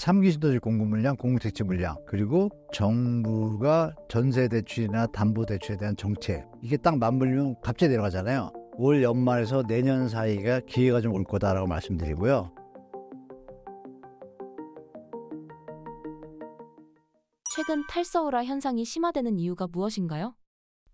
참기시도지 공급 물량, 공급대체 물량, 그리고 정부가 전세 대출이나 담보 대출에 대한 정책 이게 딱 맞물리면 갑자기 내려가잖아요. 올 연말에서 내년 사이가 기회가 좀 올 거다라고 말씀드리고요. 최근 탈서울화 현상이 심화되는 이유가 무엇인가요?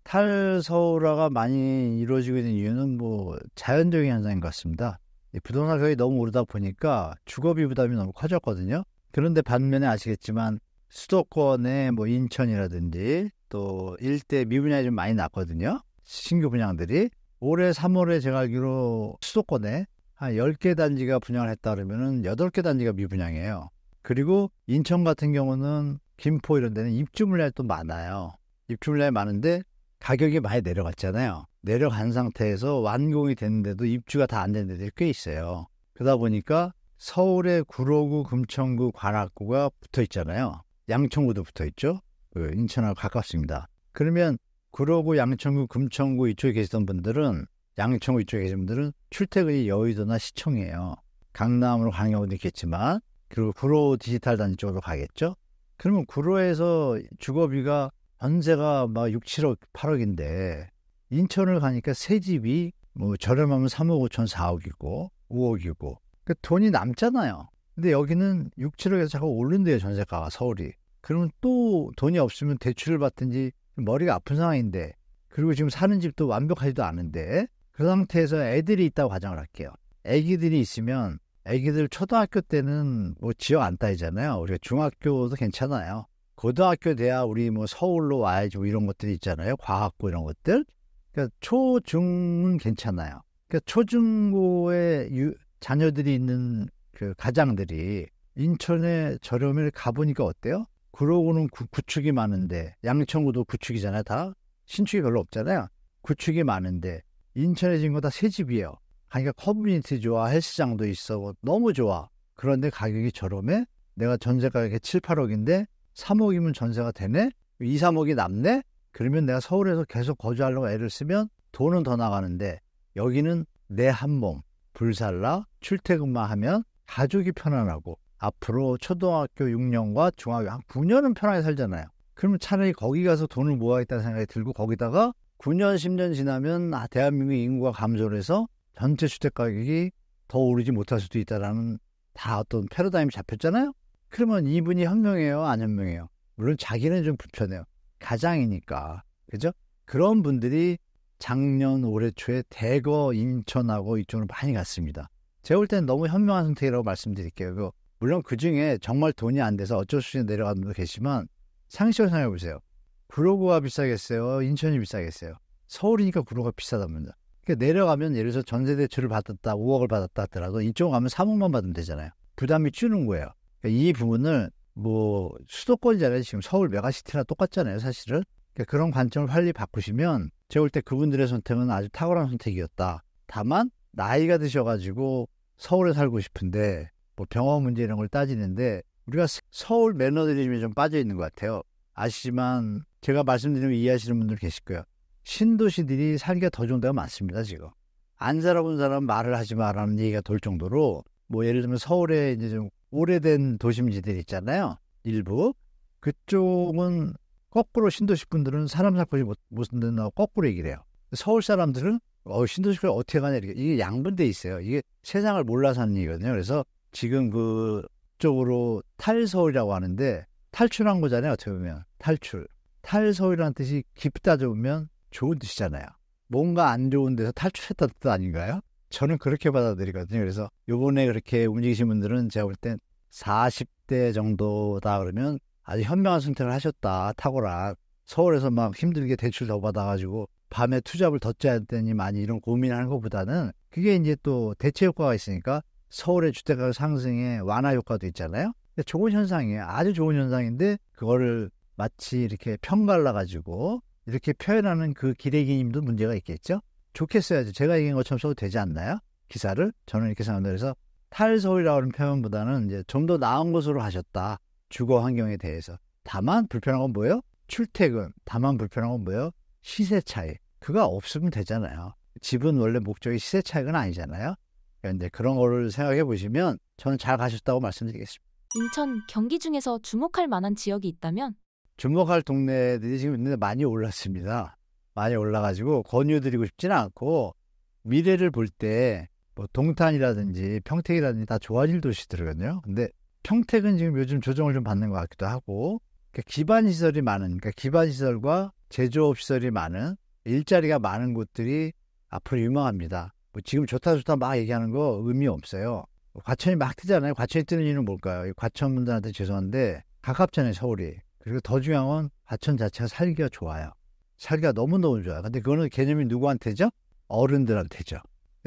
탈서울화가 많이 이루어지고 있는 이유는 뭐 자연적인 현상인 것 같습니다. 부동산 가격이 너무 오르다 보니까 주거비 부담이 너무 커졌거든요. 그런데 반면에 아시겠지만 수도권에뭐 인천이라든지 또 일대 미분양이 좀 많이 났거든요. 신규 분양들이 올해 3월에 제가 알기로 수도권에 한 10개 단지가 분양을 했다 그러면은 8개 단지가 미분양이에요. 그리고 인천 같은 경우는 김포 이런 데는 입주 물량이 또 많아요. 입주 물량이 많은데 가격이 많이 내려갔잖아요. 내려간 상태에서 완공이 됐는데도 입주가 다 안된데도꽤 있어요. 그러다 보니까 서울의 구로구, 금천구, 관악구가 붙어 있잖아요. 양천구도 붙어 있죠. 그 인천하고 가깝습니다. 그러면 구로구, 양천구, 금천구 이쪽에 계시던 분들은 양천구 이쪽에 계신 분들은 출퇴근이 여의도나 시청이에요. 강남으로 가는 경우도 있겠지만 그리고 구로 디지털 단지 쪽으로 가겠죠. 그러면 구로에서 주거비가 현재가막 6, 7억, 8억인데 인천을 가니까 새 집이 뭐 저렴하면 3억 5천, 4억이고 5억이고 그 돈이 남잖아요. 근데 여기는 6, 7억에서 자꾸 오른대요, 전세가가, 서울이. 그러면 또 돈이 없으면 대출을 받든지 머리가 아픈 상황인데, 그리고 지금 사는 집도 완벽하지도 않은데, 그 상태에서 애들이 있다고 가정을 할게요. 애기들이 있으면, 애기들 초등학교 때는 뭐 지역 안따이잖아요 우리가 중학교도 괜찮아요. 고등학교 돼야 우리 뭐 서울로 와야지 뭐 이런 것들이 있잖아요. 과학고 이런 것들. 그러니까 초중은 괜찮아요. 그러니까 초중고의 유, 자녀들이 있는 그 가장들이 인천에 저렴을 가보니까 어때요? 그러고는 구, 축이 많은데 양천구도 구축이잖아요 다 신축이 별로 없잖아요 구축이 많은데 인천에 지은 거다새 집이에요 하니까 그러니까 커뮤니티 좋아 헬스장도 있어 뭐 너무 좋아 그런데 가격이 저렴해 내가 전세 가격이 7, 8억인데 3억이면 전세가 되네 2, 3억이 남네 그러면 내가 서울에서 계속 거주하려고 애를 쓰면 돈은 더 나가는데 여기는 내한몸 불살라 출퇴근만 하면 가족이 편안하고 앞으로 초등학교 6년과 중학교 한 9년은 편하게 살잖아요. 그러면 차라리 거기 가서 돈을 모아야겠다는 생각이 들고 거기다가 9년, 10년 지나면 아, 대한민국 인구가 감소를 해서 전체 주택 가격이 더 오르지 못할 수도 있다라는 다 어떤 패러다임이 잡혔잖아요. 그러면 이분이 현명해요, 안 현명해요? 물론 자기는 좀 불편해요. 가장이니까. 그죠? 그런 분들이 작년 올해 초에 대거 인천하고 이쪽으로 많이 갔습니다. 제가 볼 때는 너무 현명한 선택이라고 말씀드릴게요. 물론 그 중에 정말 돈이 안 돼서 어쩔 수 없이 내려간 분도 계시지만 상식을 생각해 보세요. 구로가 비싸겠어요? 인천이 비싸겠어요? 서울이니까 그러니까 구로가 비싸답니다. 그러니까 내려가면 예를 들어서 전세 대출을 받았다, 5억을 받았다 하더라도 이쪽 가면 3억만 받으면 되잖아요. 부담이 줄는 거예요. 그러니까 이 부분을 뭐 수도권이잖아요. 지금 서울 메가시티나 똑같잖아요. 사실은 그러니까 그런 관점을 빨리 바꾸시면 제가 볼때 그분들의 선택은 아주 탁월한 선택이었다. 다만 나이가 드셔가지고 서울에 살고 싶은데 뭐 병원 문제 이런 걸 따지는데 우리가 서울 매너리즘에 좀 빠져 있는 것 같아요. 아시지만 제가 말씀드리면 이해하시는 분들 계실 거예요. 신도시들이 살기가 더 좋은 데가 많습니다, 지금. 안 살아본 사람 말을 하지 마라는 얘기가 돌 정도로 뭐 예를 들면 서울에 이제 좀 오래된 도심지들 있잖아요. 일부. 그쪽은 거꾸로 신도시 분들은 사람 살포지 못, 못는다고 거꾸로 얘기를 해요. 서울 사람들은 어, 신도시를 어떻게 가냐 이렇게 이게 양분돼 있어요. 이게 세상을 몰라서 하는 얘기거든요. 그래서 지금 그 쪽으로 탈서울이라고 하는데 탈출한 거잖아요. 어떻게 보면 탈출. 탈서울이라는 뜻이 깊다 따져보면 좋은 뜻이잖아요. 뭔가 안 좋은 데서 탈출했다는 뜻 아닌가요? 저는 그렇게 받아들이거든요. 그래서 요번에 그렇게 움직이신 분들은 제가 볼 땐 40대 정도다 그러면 아주 현명한 선택을 하셨다. 탁월한. 서울에서 막 힘들게 대출 더 받아가지고 밤에 투잡을 덧자야 되니 많이 이런 고민하는 것보다는 그게 이제 또 대체 효과가 있으니까 서울의 주택가 상승의 완화 효과도 있잖아요. 좋은 현상이에요. 아주 좋은 현상인데 그거를 마치 이렇게 편갈라 가지고 이렇게 표현하는 그 기레기님도 문제가 있겠죠. 좋겠어야죠. 제가 얘기한 것처럼 써도 되지 않나요? 기사를 저는 이렇게 생각합니다. 그래서 탈서울이라는 표현보다는 이제 좀 더 나은 것으로 하셨다. 주거 환경에 대해서. 다만 불편한 건 뭐예요? 출퇴근. 다만 불편한 건 뭐예요? 시세 차이. 그가 없으면 되잖아요. 집은 원래 목적이 시세 차익은 아니잖아요. 그런데 그런 거를 생각해 보시면 저는 잘 가셨다고 말씀드리겠습니다. 인천, 경기 중에서 주목할 만한 지역이 있다면? 주목할 동네들이 지금 있는데 많이 올랐습니다. 많이 올라가지고 권유드리고 싶지는 않고 미래를 볼 때 뭐 동탄이라든지 평택이라든지 다 좋아질 도시들거든요 근데 평택은 지금 요즘 조정을 좀 받는 것 같기도 하고 그러니까 기반 시설이 많은 그러니까 기반 시설과 제조업 시설이 많은 일자리가 많은 곳들이 앞으로 유망합니다. 뭐 지금 좋다 좋다 막 얘기하는 거 의미 없어요. 과천이 막 뜨잖아요. 과천이 뜨는 이유는 뭘까요? 과천 분들한테 죄송한데 가깝잖아요, 서울이. 그리고 더 중요한 건 과천 자체가 살기가 좋아요. 살기가 너무너무 좋아요. 근데 그거는 개념이 누구한테죠? 어른들한테죠.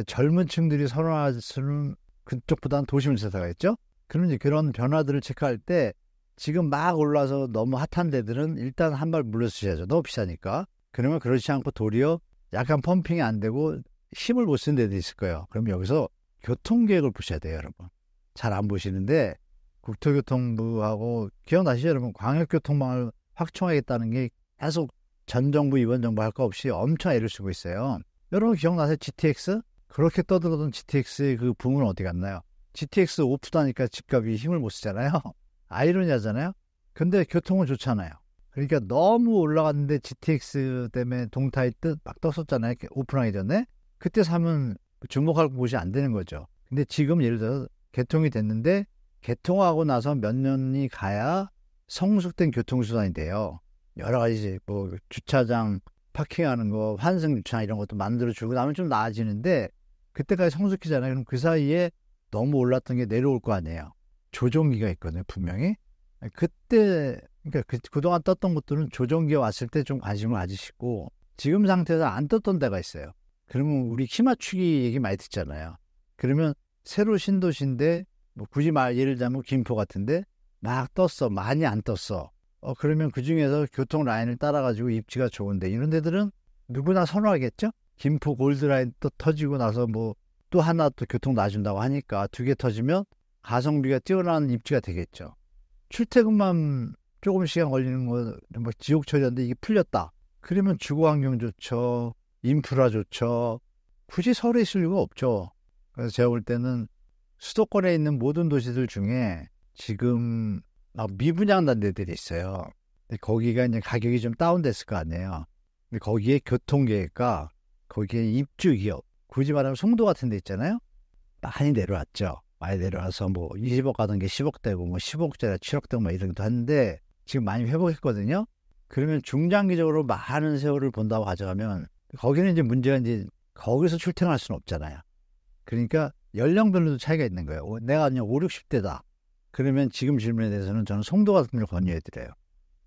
젊은 층들이 선호할 수는 그쪽보다는 도심을 찾아가겠죠? 그럼 이제 그런 변화들을 체크할 때 지금 막 올라서 너무 핫한 데들은 일단 한 발 물러서셔야죠. 너무 비싸니까. 그러면 그렇지 않고 도리어 약간 펌핑이 안 되고 힘을 못 쓰는 데도 있을 거예요. 그럼 여기서 교통계획을 보셔야 돼요, 여러분. 잘 안 보시는데 국토교통부하고 기억나시죠, 여러분? 광역교통망을 확충하겠다는 게 계속 전 정부 이번 정부 할 거 없이 엄청 애를 쓰고 있어요. 여러분 기억나세요? GTX? 그렇게 떠들었던 GTX의 그 붐은 어디 갔나요? GTX 오프다니까 집값이 힘을 못 쓰잖아요. 아이러니하잖아요. 근데 교통은 좋잖아요. 그러니까 너무 올라갔는데 GTX 때문에 동타이 뜻막 떴었잖아요. 오프라인 전에. 그때 사면 주목할 곳이 안 되는 거죠. 근데 지금 예를 들어 서 개통이 됐는데 개통하고 나서 몇 년이 가야 성숙된 교통수단이 돼요. 여러 가지 뭐 주차장 파킹하는 거, 환승 주차 장 이런 것도 만들어 주고 나면 좀 나아지는데 그때까지 성숙해잖아요. 그럼 그 사이에 너무 올랐던 게 내려올 거 아니에요. 조정기가 있거든요, 분명히. 그때 그러니까 그, 그동안 떴던 것들은 조정기 왔을 때 좀 관심을 가지시고 지금 상태에서 안 떴던 데가 있어요. 그러면 우리 키마추기 얘기 많이 듣잖아요. 그러면 새로 신도시인데 뭐 굳이 말 예를 들면 자 김포 같은데 막 떴어 많이 안 떴어. 어 그러면 그 중에서 교통 라인을 따라가지고 입지가 좋은데 이런 데들은 누구나 선호하겠죠? 김포 골드라인 또 터지고 나서 뭐또 하나 또 교통 놔준다고 하니까 두 개 터지면 가성비가 뛰어나는 입지가 되겠죠. 출퇴근만 조금 시간 걸리는 건뭐 지옥철이었는데 이게 풀렸다. 그러면 주거 환경 좋죠. 인프라 좋죠. 굳이 서울에 있을 이유가 없죠. 그래서 제가 볼 때는 수도권에 있는 모든 도시들 중에 지금 미분양 난데들이 있어요. 근데 거기가 이제 가격이 좀 다운됐을 거 아니에요. 근데 거기에 교통계획과 거기에 입주 기업 굳이 말하면 송도 같은 데 있잖아요. 많이 내려왔죠. 많이 내려와서 뭐 20억 가던 게 10억 되고 뭐 15억짜리 7억 되고 막이런기도 하는데 지금 많이 회복했거든요. 그러면 중장기적으로 많은 세월을 본다고 가져가면 거기는 이제 문제가 이제 거기서 출퇴근할 수는 없잖아요. 그러니까 연령별로도 차이가 있는 거예요. 내가 그냥 5, 60대다. 그러면 지금 질문에 대해서는 저는 송도 같은 걸 권유해 드려요.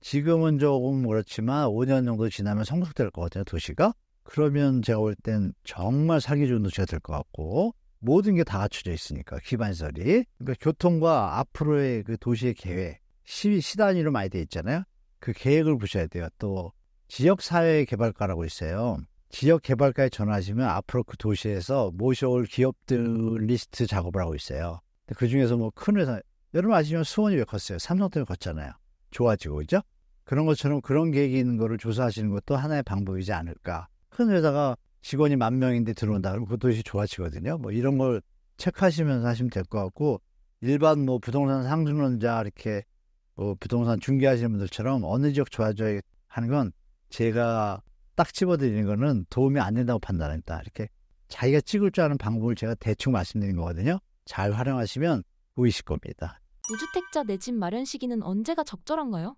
지금은 조금 그렇지만 5년 정도 지나면 성숙될 것 같아요, 도시가. 그러면 제가 볼땐 정말 사기 좋은 도시가 될 것 같고 모든 게 다 갖춰져 있으니까 기반설이 그러니까 교통과 앞으로의 그 도시의 계획 시, 시 단위로 많이 돼 있잖아요 그 계획을 보셔야 돼요 또 지역사회 개발가라고 있어요 지역 개발가에 전화하시면 앞으로 그 도시에서 모셔올 기업들 리스트 작업을 하고 있어요 그 중에서 뭐 큰 회사 여러분 아시면 수원이 왜 컸어요 삼성 때문에 컸잖아요 좋아지고 그죠 그런 것처럼 그런 계획이 있는 거를 조사하시는 것도 하나의 방법이지 않을까 큰 회사가 직원이 만 명인데 들어온다. 그럼 그 도시 좋아지거든요. 뭐 이런 걸 체크하시면서 하시면 될 것 같고 일반 뭐 부동산 상승론자 이렇게 뭐 부동산 중개하시는 분들처럼 어느 지역 좋아져야 하는 건 제가 딱 집어드리는 거는 도움이 안 된다고 판단합니다 이렇게 자기가 찍을 줄 아는 방법을 제가 대충 말씀드린 거거든요. 잘 활용하시면 보이실 겁니다. 무주택자 내 집 마련 시기는 언제가 적절한가요?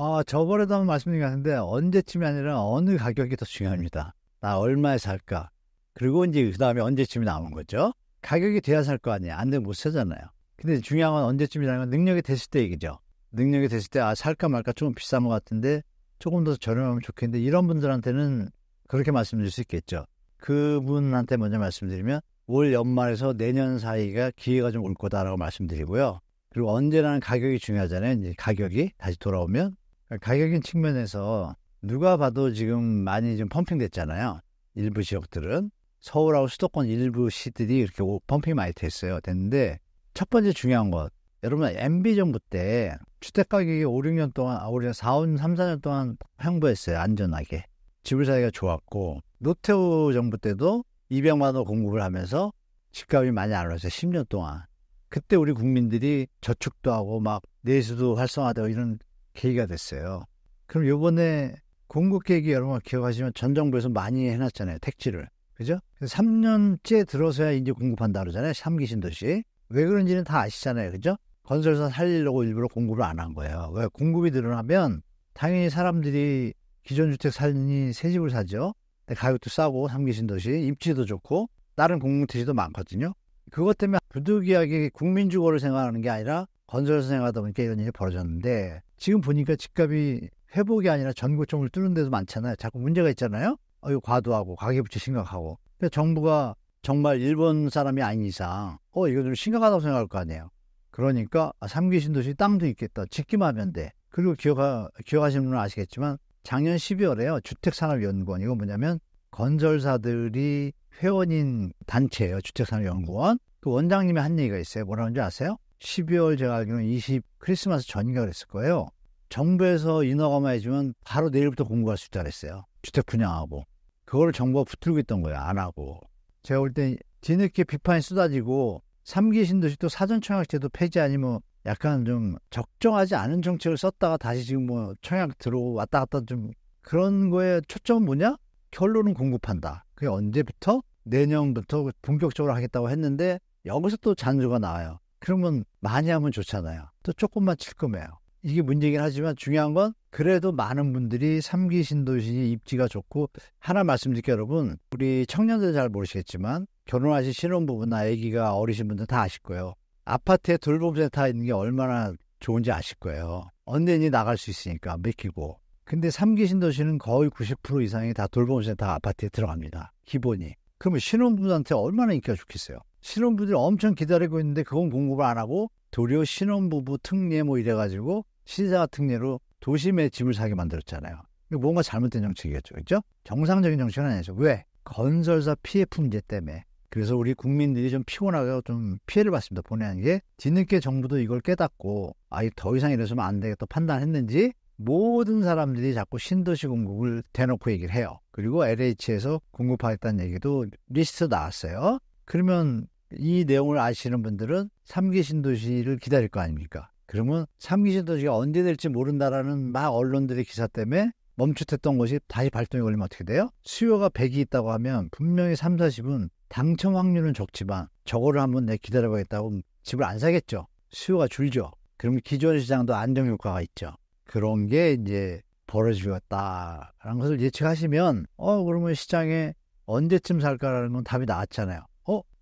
어, 저번에도 한번 말씀드린 것 같은데 언제쯤이 아니라 어느 가격이 더 중요합니다. 나 얼마에 살까? 그리고 이제 그 다음에 언제쯤이 남은 거죠. 가격이 돼야 살 거아니에요안 되면 못 사잖아요. 근데 중요한 건 언제쯤이라는 건 능력이 됐을 때 얘기죠. 능력이 됐을 때아 살까 말까 조금 비싼 것 같은데 조금 더 저렴하면 좋겠는데 이런 분들한테는 그렇게 말씀드릴 수 있겠죠. 그분한테 먼저 말씀드리면 올 연말에서 내년 사이가 기회가 좀 올 거다라고 말씀드리고요. 그리고 언제라는 가격이 중요하잖아요. 이제 가격이 다시 돌아오면 가격인 측면에서 누가 봐도 지금 많이 좀 펌핑됐잖아요. 일부 지역들은 서울하고 수도권 일부 시들이 이렇게 펌핑 많이 됐어요. 됐는데 첫 번째 중요한 것 여러분 MB 정부 때 주택 가격이 5, 6년 동안 우리 4, 5, 3, 4년 동안 횡보했어요. 안전하게 집을 사기가 좋았고 노태우 정부 때도 200만 원 공급을 하면서 집값이 많이 안 올랐어요. 10년 동안 그때 우리 국민들이 저축도 하고 막 내수도 활성화되고 이런 계기가 됐어요. 그럼 요번에 공급 계획이 여러분 기억하시면 전 정부에서 많이 해놨잖아요. 택지를. 그죠? 3년째 들어서야 이제 공급한다 그러잖아요. 3기 신도시. 왜 그런지는 다 아시잖아요. 그죠? 건설사 살리려고 일부러 공급을 안 한 거예요. 왜? 공급이 늘어나면 당연히 사람들이 기존 주택 사니 새 집을 사죠. 가격도 싸고 3기 신도시 입지도 좋고 다른 공공택지도 많거든요. 그것 때문에 부득이하게 국민주거를 생각하는 게 아니라 건설사 생각하다 보니까 이런 일이 벌어졌는데 지금 보니까 집값이 회복이 아니라 전고점을 뚫는 데도 많잖아요. 자꾸 문제가 있잖아요. 어, 이거 과도하고 가계부채 심각하고. 그러니 정부가 정말 일본 사람이 아닌 이상 어 이거 좀 심각하다고 생각할 거 아니에요. 그러니까 아, 삼기 신도시 땅도 있겠다. 짓기만 하면 돼. 그리고 기억하, 기억하시는 분은 아시겠지만 작년 12월에요. 주택산업연구원 이거 뭐냐면 건설사들이 회원인 단체예요. 주택산업연구원. 그 원장님이 한 얘기가 있어요. 뭐라는 지 아세요? 12월 제가 알기로는 20 크리스마스 전인가 그랬을 거예요. 정부에서 인허가만 해주면 바로 내일부터 공급할 수 있다 그랬어요. 주택 분양하고. 그거를 정부가 붙들고 있던 거예요. 안 하고. 제가 볼때 뒤늦게 비판이 쏟아지고 3기 신도시도 사전 청약제도 폐지 아니면 약간 좀 적정하지 않은 정책을 썼다가 다시 지금 뭐 청약 들어오고 왔다 갔다 좀 그런 거에 초점은 뭐냐? 결론은 공급한다. 그게 언제부터? 내년부터 본격적으로 하겠다고 했는데 여기서 또잔주가 나와요. 그러면 많이 하면 좋잖아요. 또 조금만 칠끔해요. 이게 문제긴 하지만 중요한 건 그래도 많은 분들이 3기 신도시 입지가 좋고 하나 말씀드릴게요 여러분 우리 청년들 잘 모르시겠지만 결혼하신 신혼부부나 아기가 어리신 분들 다 아실 거예요 아파트에 돌봄센터 있는 게 얼마나 좋은지 아실 거예요 언제든 나갈 수 있으니까 맡기고 근데 3기 신도시는 거의 90% 이상이 다 돌봄센터 아파트에 들어갑니다 기본이 그러면 신혼부부한테 얼마나 인기가 좋겠어요 신혼부들이 엄청 기다리고 있는데 그건 공급을 안 하고 도리어 신혼부부 특례 뭐 이래가지고 시세 특례로 도심에 집을 사게 만들었잖아요. 뭔가 잘못된 정책이겠죠. 그죠? 정상적인 정책은 아니죠. 왜? 건설사 PF 문제 때문에. 그래서 우리 국민들이 좀 피곤하게 좀 피해를 봤습니다. 보내는 게 뒤늦게 정부도 이걸 깨닫고 아예 더 이상 이래서면 안 되겠다 판단했는지 모든 사람들이 자꾸 신도시 공급을 대놓고 얘기를 해요. 그리고 LH에서 공급하겠다는 얘기도 리스트 나왔어요. 그러면 이 내용을 아시는 분들은 삼기 신도시를 기다릴 거 아닙니까? 그러면 삼기 신도시가 언제 될지 모른다라는 막 언론들의 기사 때문에 멈칫했던 것이 다시 발동이 걸리면 어떻게 돼요? 수요가 100이 있다고 하면 분명히 3, 40은 당첨 확률은 적지만 저거를 한번 내 기다려봐야겠다고 집을 안 사겠죠. 수요가 줄죠. 그럼 기존 시장도 안정 효과가 있죠. 그런 게 이제 벌어지겠다라는 것을 예측하시면 어 그러면 시장에 언제쯤 살까라는 건 답이 나왔잖아요.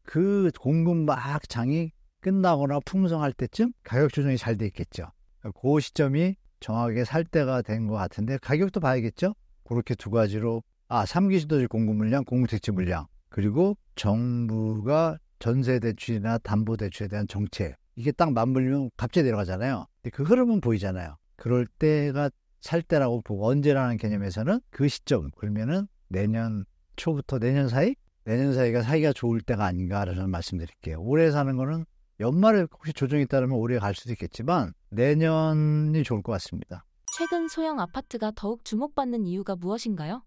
그 공급 막 장이 끝나거나 풍성할 때쯤 가격 조정이 잘 돼 있겠죠. 그 시점이 정확하게 살 때가 된 것 같은데 가격도 봐야겠죠. 그렇게 두 가지로 아 3기 시도지 공급 물량, 공급 대체 물량 그리고 정부가 전세 대출이나 담보 대출에 대한 정책 이게 딱 맞물리면 갑자기 내려가잖아요. 근데 그 흐름은 보이잖아요. 그럴 때가 살 때라고 보고 언제라는 개념에서는 그 시점 그러면은 내년 초부터 내년 사이 내년 사이가 사이가 좋을 때가 아닌가라는 말씀드릴게요. 올해 사는 거는 연말에 혹시 조정이 따르면 올해 갈 수도 있겠지만 내년이 좋을 것 같습니다. 최근 소형 아파트가 더욱 주목받는 이유가 무엇인가요?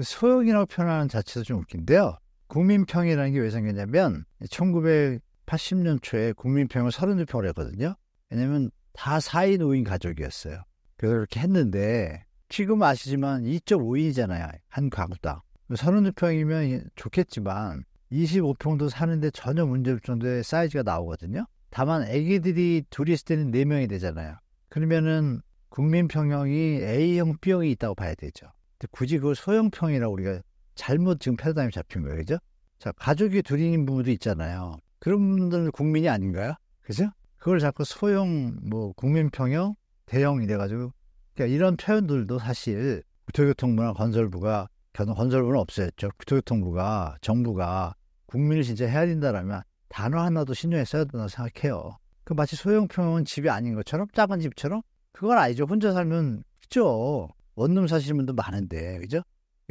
소형이라고 표현하는 자체도 좀 웃긴데요. 국민평이라는 게 왜 생겼냐면 1980년 초에 국민평을 3 2평으로 했거든요. 왜냐면 다 4인 5인 가족이었어요. 그래서 그렇게 했는데 지금 아시지만 2.5인이잖아요. 한 가구당. 32평이면 좋겠지만 25평도 사는데 전혀 문제 없을 정도의 사이즈가 나오거든요. 다만 애기들이 둘이 있을 때는 4명이 되잖아요. 그러면은 국민평형이 A형, B형이 있다고 봐야 되죠. 굳이 그걸 소형평이라고 우리가 잘못 지금 패러다임 잡힌 거예요. 그죠? 자, 가족이 둘인 부모도 있잖아요. 그런 분들은 국민이 아닌가요? 그죠? 그걸 자꾸 소형, 뭐, 국민평형, 대형 이돼가지고 그러니까 이런 표현들도 사실 국토교통문화건설부가 저는 건설부는 없어요 교통부가 정부가 국민을 진짜 해야 된다라면 단어 하나도 신경에 써야 된다고 생각해요. 그 마치 소형평은 집이 아닌 것처럼 작은 집처럼 그건 아니죠. 혼자 살면 그죠. 원룸 사시는 분도 많은데 그죠?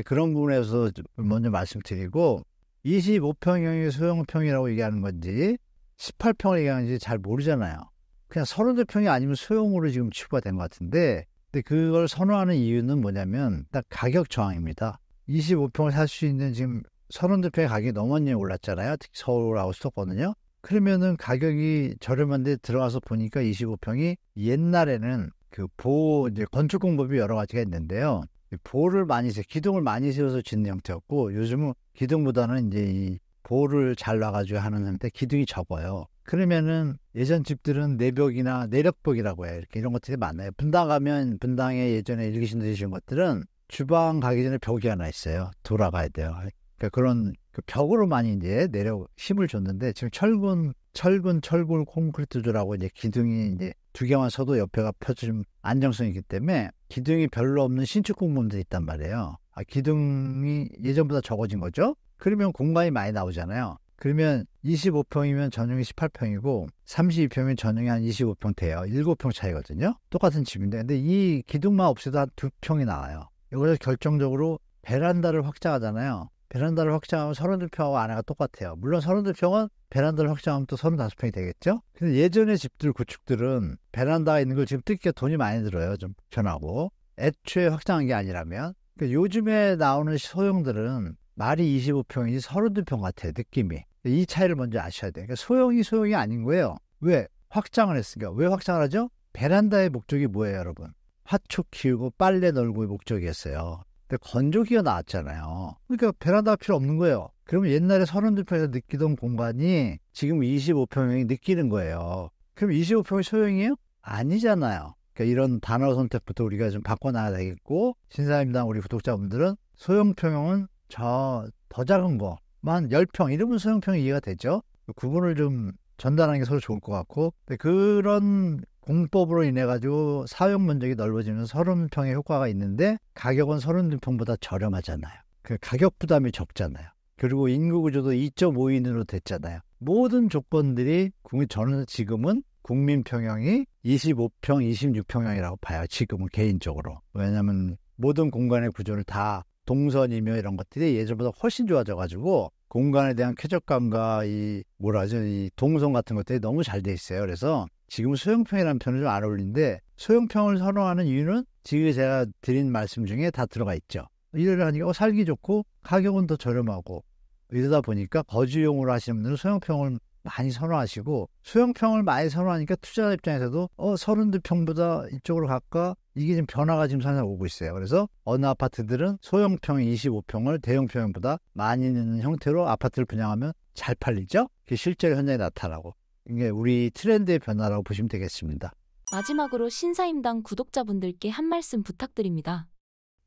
그런 부분에서 먼저 말씀드리고 25평형이 소형평이라고 얘기하는 건지 18평을 얘기하는지 건잘 모르잖아요. 그냥 32평이 아니면 소형으로 지금 치부가 된 것 같은데 근데 그걸 선호하는 이유는 뭐냐면 딱 가격 저항입니다. 25평을 살 수 있는 지금 32평의 가격이 넘었니 올랐잖아요. 특히 서울하고 수도권은요. 그러면은 가격이 저렴한데 들어가서 보니까 25평이 옛날에는 그 보호 이제 건축 공법이 여러 가지가 있는데요. 보호를 많이 세 기둥을 많이 세워서 짓는 형태였고 요즘은 기둥보다는 이제 이 보호를 잘 놔가지고 하는 형태 기둥이 적어요. 그러면은 예전 집들은 내벽이나 내력벽이라고 해요. 이렇게 이런 것들이 많아요. 분당 가면 분당에 예전에 일기신들이 신 것들은 주방 가기 전에 벽이 하나 있어요. 돌아가야 돼요. 그러니까 그런 그 벽으로 많이 이제 내려 힘을 줬는데 지금 철근 철근 철골 콘크리트들하고 이제 기둥이 이제 두 개만 서도 옆에가 펴지면 안정성이 기 때문에 기둥이 별로 없는 신축 공범들이 있단 말이에요. 아, 기둥이 예전보다 적어진 거죠. 그러면 공간이 많이 나오잖아요. 그러면 25평이면 전용이 18평이고 32평이면 전용이 한 25평 돼요. 7평 차이거든요. 똑같은 집인데 근데 이 기둥만 없애도 한2 평이 나와요. 여기서 결정적으로 베란다를 확장하잖아요. 베란다를 확장하면 32평하고 안에가 똑같아요. 물론 32평은 베란다를 확장하면 또 35평이 되겠죠? 근데 예전에 집들 구축들은 베란다가 있는 걸 지금 뜯기가 돈이 많이 들어요. 좀편하고 애초에 확장한 게 아니라면. 그러니까 요즘에 나오는 소형들은 말이 25평이지 32평 같아요. 느낌이. 이 차이를 먼저 아셔야 돼요. 그러니까 소형이 소형이 아닌 거예요. 왜? 확장을 했으니까. 왜 확장을 하죠? 베란다의 목적이 뭐예요, 여러분? 화초 키우고 빨래 널고의 목적이었어요. 근데 건조기가 나왔잖아요. 그러니까 베란다 필요 없는 거예요. 그러면 옛날에 32평에서 느끼던 공간이 지금 25평이 느끼는 거예요. 그럼 25평이 소형이에요 아니잖아요. 그러니까 이런 단어 선택부터 우리가 좀 바꿔놔야 되겠고 신사임당 우리 구독자분들은 소형평형은 저 더 작은 거만 10평 이러면 소형평이 이해가 되죠. 구분을 좀 전달하는 게 서로 좋을 것 같고 그런 공법으로 인해 가지고 사용 면적이 넓어지는 30평의 효과가 있는데 가격은 3 0평보다 저렴하잖아요. 그 가격 부담이 적잖아요. 그리고 인구 구조도 2.5인으로 됐잖아요. 모든 조건들이 저는 지금은 국민 평형이 25평, 26평형이라고 봐요. 지금은 개인적으로. 왜냐하면 모든 공간의 구조를 다 동선이며 이런 것들이 예전보다 훨씬 좋아져가지고 공간에 대한 쾌적감과 이 뭐라 하죠 이 동선 같은 것들이 너무 잘 돼 있어요. 그래서 지금 소형평이라는 표현은 좀안 어울리는데 소형평을 선호하는 이유는 지금 제가 드린 말씀 중에 다 들어가 있죠. 이러려니까 어, 살기 좋고 가격은 더 저렴하고 이러다 보니까 거주용으로 하시는 분들은 소형평을 많이 선호하시고 소형평을 많이 선호하니까 투자자 입장에서도 어서른2평보다 이쪽으로 갈까 이게 지금 변화가 지금 살짝 오고 있어요. 그래서 어느 아파트들은 소형평 25평을 대형평보다 많이 넣는 형태로 아파트를 분양하면 잘 팔리죠. 그게 실제로 현장에 나타나고 이게 예, 우리 트렌드의 변화라고 보시면 되겠습니다. 마지막으로 신사임당 구독자분들께 한 말씀 부탁드립니다.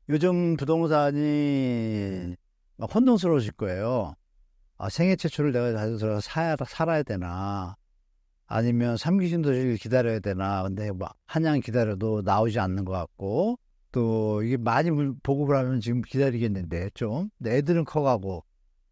요즘 부동산이 혼동스러우실 거예요. 아, 생애 최초를 내가 가져 서 사야, 살아야 되나? 아니면 삼기신 도시를 기다려야 되나? 근데 막 한양 기다려도 나오지 않는 것 같고, 또 이게 많이 보급을 하면 지금 기다리겠는데 좀. 애들은 커가고,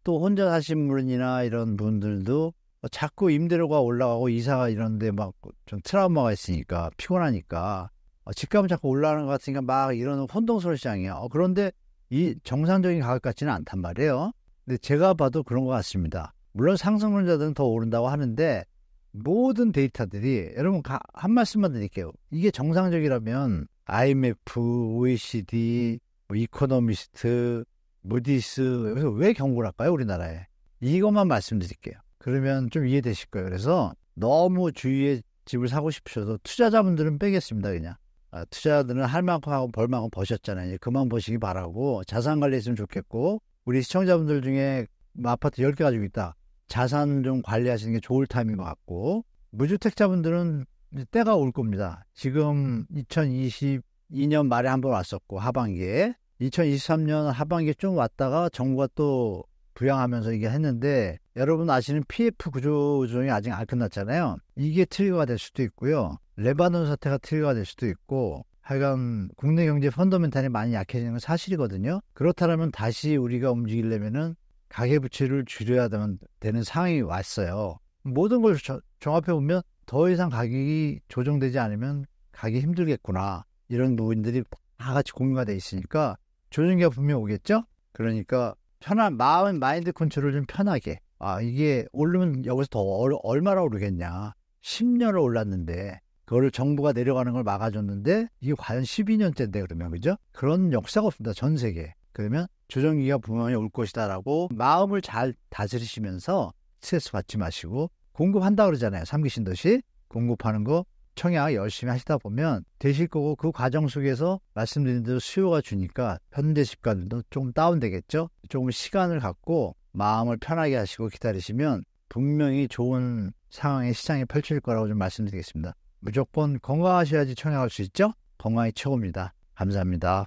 또 혼자 사신 분이나 이런 분들도 어, 자꾸 임대료가 올라가고 이사가 이런데 막 좀 트라우마가 있으니까 피곤하니까 집값은 어, 자꾸 올라가는 것 같으니까 막 이러는 혼동설상이야. 어, 그런데 이 정상적인 가격 같지는 않단 말이에요. 근데 제가 봐도 그런 것 같습니다. 물론 상승론자들은 더 오른다고 하는데 모든 데이터들이 여러분 가, 한 말씀만 드릴게요. 이게 정상적이라면 IMF, OECD, 뭐 이코노미스트, 무디스 여기서 왜 경고를 할까요? 우리나라에 이것만 말씀드릴게요. 그러면 좀 이해되실 거예요. 그래서 너무 주위에 집을 사고 싶으셔도 투자자분들은 빼겠습니다. 그냥. 아, 투자자들은 할 만큼 하고 벌 만큼 버셨잖아요. 그만 버시기 바라고 자산 관리했으면 좋겠고 우리 시청자분들 중에 뭐 아파트 10개 가지고 있다. 자산 좀 관리하시는 게 좋을 타임인 것 같고 무주택자분들은 때가 올 겁니다. 지금 2022년 말에 한 번 왔었고 하반기에 2023년 하반기에 좀 왔다가 정부가 또 부양하면서 이게 했는데 여러분 아시는 PF 구조 조정이 아직 안 끝났잖아요. 이게 트리거가 될 수도 있고요. 레바논 사태가 트리거가 될 수도 있고 하여간 국내 경제 펀더멘탈이 많이 약해지는 건 사실이거든요. 그렇다면 다시 우리가 움직이려면 가계부채를 줄여야 되는 상황이 왔어요. 모든 걸 종합해 보면 더 이상 가격이 조정되지 않으면 가기 힘들겠구나 이런 부분들이 다 같이 공유가 돼 있으니까 조정기가 분명 오겠죠. 그러니까 편한 마음 마인드 컨트롤 좀 편하게 아, 이게 오르면 여기서 더 얼마나 오르겠냐. 10년을 올랐는데 그거를 정부가 내려가는 걸 막아줬는데 이게 과연 12년째인데 그러면 그죠? 그런 역사가 없습니다. 전 세계. 그러면 조정기가 분명히 올 것이다라고 마음을 잘 다스리시면서 스트레스 받지 마시고 공급한다 그러잖아요. 삼기신듯이 공급하는 거 청약 열심히 하시다 보면 되실 거고 그 과정 속에서 말씀드린 대로 수요가 주니까 현대 집들도좀 다운되겠죠. 조금 시간을 갖고 마음을 편하게 하시고 기다리시면 분명히 좋은 상황의 시장이 펼칠 거라고 좀 말씀드리겠습니다. 무조건 건강하셔야지 청약할 수 있죠? 건강이 최고입니다. 감사합니다.